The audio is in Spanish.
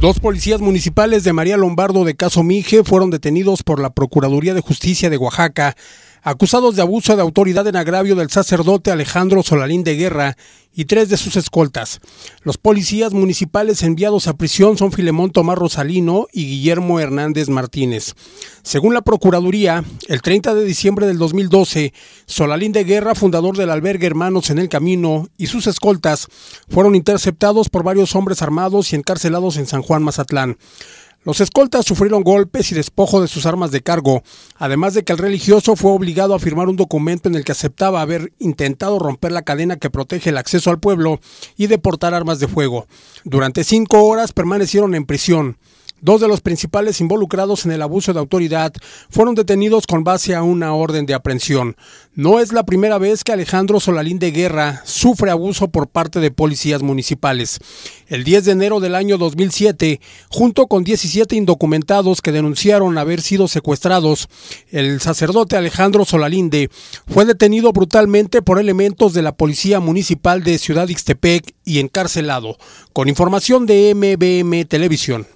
Dos policías municipales de María Lombardo de Caso fueron detenidos por la Procuraduría de Justicia de Oaxaca, acusados de abuso de autoridad en agravio del sacerdote Alejandro Solalín de Guerra y tres de sus escoltas. Los policías municipales enviados a prisión son Filemón Tomás Rosalino y Guillermo Hernández Martínez. Según la Procuraduría, el 30 de diciembre del 2012, Solalín de Guerra, fundador del albergue Hermanos en el Camino, y sus escoltas fueron interceptados por varios hombres armados y encarcelados en San Juan Mazatlán. Los escoltas sufrieron golpes y despojo de sus armas de cargo, además de que el religioso fue obligado a firmar un documento en el que aceptaba haber intentado romper la cadena que protege el acceso al pueblo y deportar armas de fuego. Durante cinco horas permanecieron en prisión. Dos de los principales involucrados en el abuso de autoridad fueron detenidos con base a una orden de aprehensión. No es la primera vez que Alejandro Solalín de Guerra sufre abuso por parte de policías municipales. El 10 de enero del año 2007, junto con 17 indocumentados que denunciaron haber sido secuestrados, el sacerdote Alejandro Solalinde fue detenido brutalmente por elementos de la Policía Municipal de Ciudad Ixtepec y encarcelado. Con información de MBM Televisión.